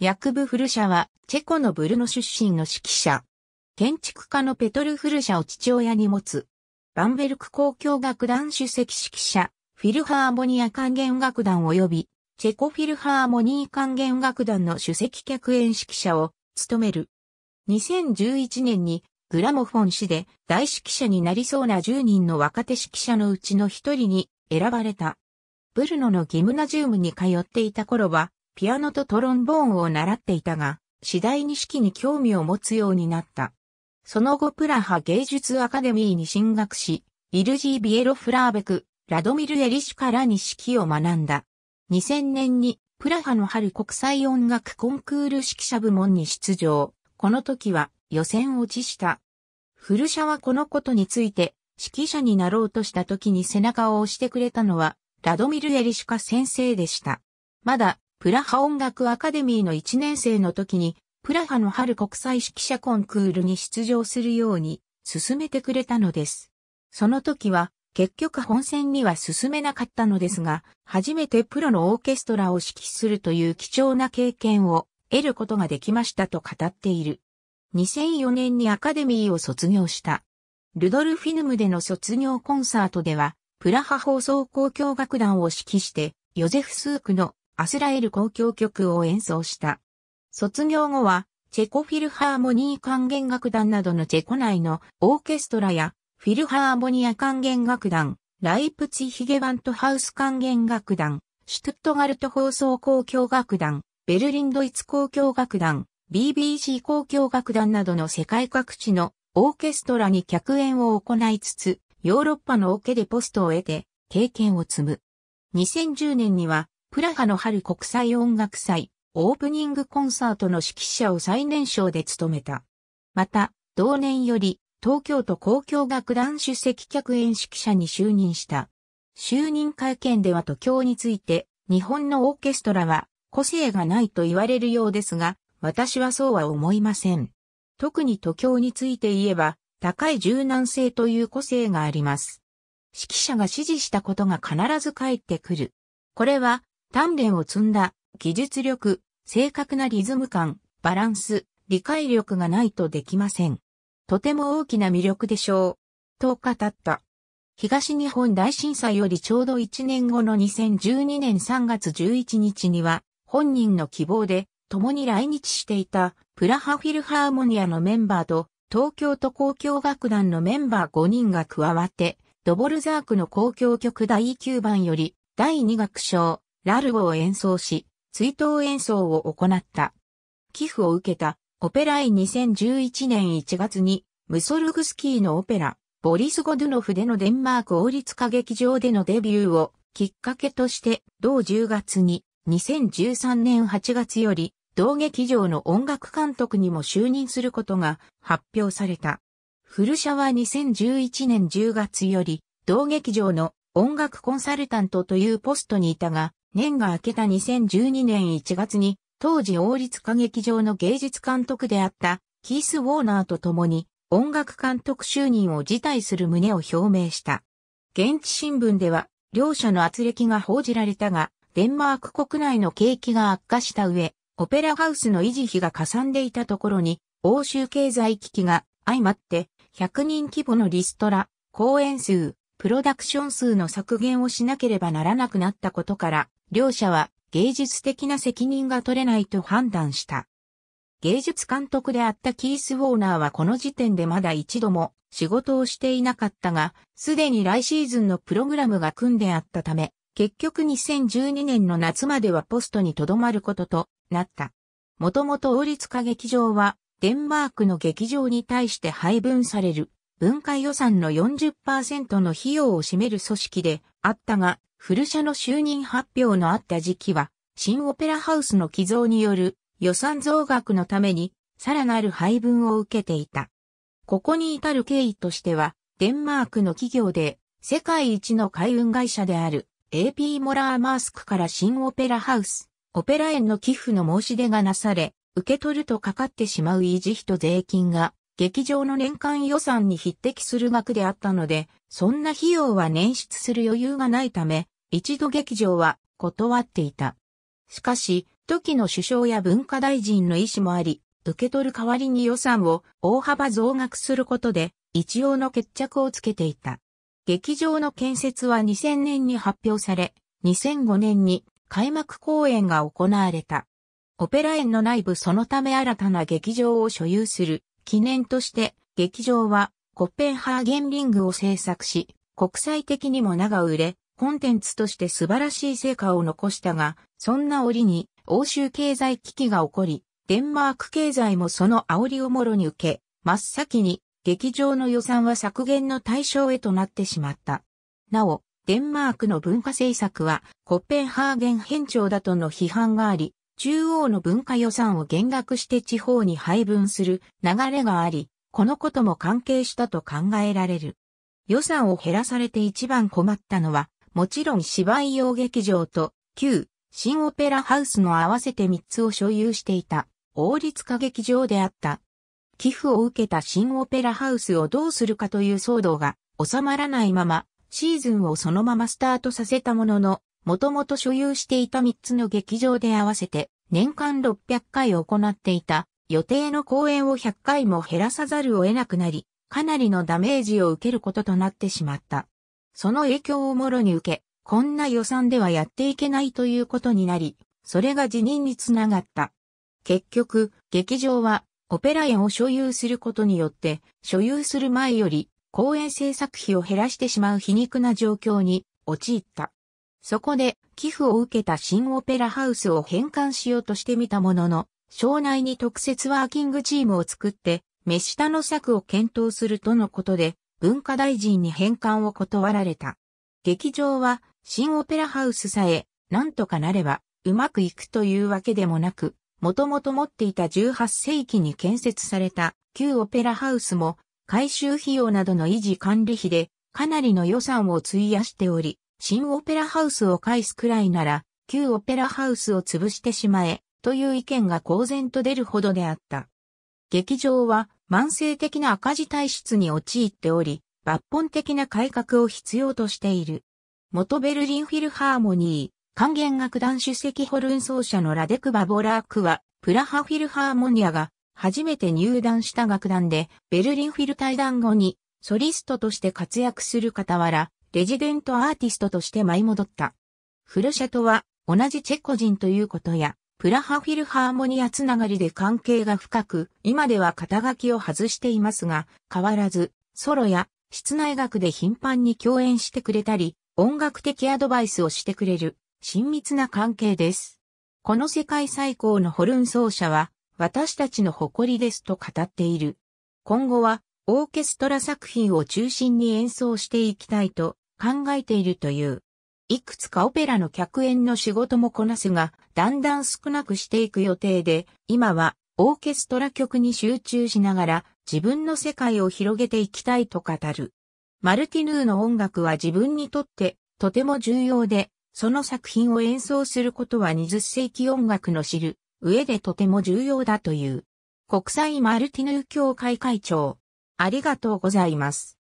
ヤクブ・フルシャは、チェコのブルノ出身の指揮者。建築家のペトル・フルシャを父親に持つ。バンベルク交響楽団主席指揮者、フィルハーモニア管弦楽団及び、チェコフィルハーモニー管弦楽団の主席客演指揮者を務める。2011年にグラモフォン誌で大指揮者になりそうな10人の若手指揮者のうちの一人に選ばれた。ブルノのギムナジウムに通っていた頃はピアノとトロンボーンを習っていたが、次第に式に興味を持つようになった。その後プラハ芸術アカデミーに進学し、イルジー・ビエロ・フラーベク、ラドミル・エリシュカらに指揮を学んだ。2000年にプラハの春国際音楽コンクール指揮者部門に出場。この時は予選落ちした。古社はこのことについて指揮者になろうとした時に背中を押してくれたのはラドミル・エリシュカ先生でした。まだプラハ音楽アカデミーの1年生の時に、プラハの春国際指揮者コンクールに出場するように、進めてくれたのです。その時は、結局本戦には進めなかったのですが、初めてプロのオーケストラを指揮するという貴重な経験を得ることができましたと語っている。2004年にアカデミーを卒業した。ルドルフィヌムでの卒業コンサートでは、プラハ放送交響楽団を指揮して、ヨゼフ・スークのアスラエル公共曲を演奏した。卒業後は、チェコフィルハーモニー管弦楽団などのチェコ内のオーケストラや、フィルハーモニア管弦楽団、ライプツィヒゲバントハウス管弦楽団、シュトットガルト放送公共楽団、ベルリンドイツ公共楽団、BBC 公共楽団などの世界各地のオーケストラに客演を行いつつ、ヨーロッパのオケでポストを得て、経験を積む。2010年には、プラハの春国際音楽祭、オープニングコンサートの指揮者を最年少で務めた。また、同年より、東京都交響楽団主席客演指揮者に就任した。就任会見では都京について、日本のオーケストラは個性がないと言われるようですが、私はそうは思いません。特に都京について言えば、高い柔軟性という個性があります。指揮者が指示したことが必ず返ってくる。これは鍛錬を積んだ技術力、正確なリズム感、バランス、理解力がないとできません。とても大きな魅力でしょう。と語った。東日本大震災よりちょうど1年後の2012年3月11日には、本人の希望で共に来日していたプラハフィルハーモニアのメンバーと東京都交響楽団のメンバー5人が加わって、ドボルザークの交響曲第9番より第2楽章、ラルゴを演奏し、追悼演奏を行った。寄付を受けた、オペライ2011年1月に、ムソルグスキーのオペラ、ボリス・ゴドゥノフでのデンマーク王立歌劇場でのデビューをきっかけとして、同10月に2013年8月より同劇場の音楽監督にも就任することが発表された。古社は2011年10月より同劇場の音楽コンサルタントというポストにいたが、年が明けた2012年1月に、当時王立歌劇場の芸術監督であったキース・ウォーナーと共に音楽監督就任を辞退する旨を表明した。現地新聞では両者の圧力が報じられたが、デンマーク国内の景気が悪化した上、オペラハウスの維持費がかさんでいたところに、欧州経済危機が相まって、100人規模のリストラ、公演数、プロダクション数の削減をしなければならなくなったことから、両者は芸術的な責任が取れないと判断した。芸術監督であったキース・ウォーナーはこの時点でまだ一度も仕事をしていなかったが、すでに来シーズンのプログラムが組んであったため、結局2012年の夏まではポストに留まることとなった。もともと王立歌劇場は、デンマークの劇場に対して配分される、文化予算の40%の費用を占める組織であったが、古社の就任発表のあった時期は、新オペラハウスの寄贈による予算増額のために、さらなる配分を受けていた。ここに至る経緯としては、デンマークの企業で、世界一の海運会社である AP モラーマースクから新オペラハウス、オペラ園の寄付の申し出がなされ、受け取るとかかってしまう維持費と税金が、劇場の年間予算に匹敵する額であったので、そんな費用は捻出する余裕がないため、一度劇場は断っていた。しかし、時の首相や文化大臣の意思もあり、受け取る代わりに予算を大幅増額することで、一応の決着をつけていた。劇場の建設は2000年に発表され、2005年に開幕公演が行われた。オペラ園の内部そのため新たな劇場を所有する記念として劇場はコッペンハーゲンリングを制作し国際的にも名が売れコンテンツとして素晴らしい成果を残したが、そんな折に欧州経済危機が起こり、デンマーク経済もその煽りをもろに受け、真っ先に劇場の予算は削減の対象へとなってしまった。なお、デンマークの文化政策はコッペンハーゲン変調だとの批判があり、中央の文化予算を減額して地方に配分する流れがあり、このことも関係したと考えられる。予算を減らされて一番困ったのはもちろん芝居用劇場と旧新オペラハウスの合わせて3つを所有していた王立歌劇場であった。寄付を受けた新オペラハウスをどうするかという騒動が収まらないままシーズンをそのままスタートさせたものの、もともと所有していた3つの劇場で合わせて年間600回行っていた予定の公演を100回も減らさざるを得なくなり、かなりのダメージを受けることとなってしまった。その影響をもろに受け、こんな予算ではやっていけないということになり、それが辞任につながった。結局、劇場は、オペラ園を所有することによって、所有する前より、公演制作費を減らしてしまう皮肉な状況に陥った。そこで、寄付を受けた新オペラハウスを返還しようとしてみたものの、省内に特設ワーキングチームを作って、目下の策を検討するとのことで、文化大臣に返還を断られた。劇場は新オペラハウスさえなんとかなればうまくいくというわけでもなく、もともと持っていた18世紀に建設された旧オペラハウスも改修費用などの維持管理費でかなりの予算を費やしており、新オペラハウスを返すくらいなら旧オペラハウスを潰してしまえという意見が公然と出るほどであった。劇場は慢性的な赤字体質に陥っており、抜本的な改革を必要としている。元ベルリンフィルハーモニー、管弦楽団主席ホルン奏者のラデク・バボラークは、プラハフィルハーモニアが初めて入団した楽団で、ベルリンフィル対談後に、ソリストとして活躍する傍ら、レジデントアーティストとして舞い戻った。フルシャトは同じチェコ人ということや、プラハフィルハーモニアつながりで関係が深く、今では肩書きを外していますが、変わらず、ソロや室内楽で頻繁に共演してくれたり、音楽的アドバイスをしてくれる、親密な関係です。この世界最高のホルン奏者は、私たちの誇りですと語っている。今後は、オーケストラ作品を中心に演奏していきたいと考えているという。いくつかオペラの客演の仕事もこなすが、だんだん少なくしていく予定で、今はオーケストラ曲に集中しながら自分の世界を広げていきたいと語る。マルティヌーの音楽は自分にとってとても重要で、その作品を演奏することは20世紀音楽の知る上でとても重要だという。国際マルティヌー協会会長。ありがとうございます。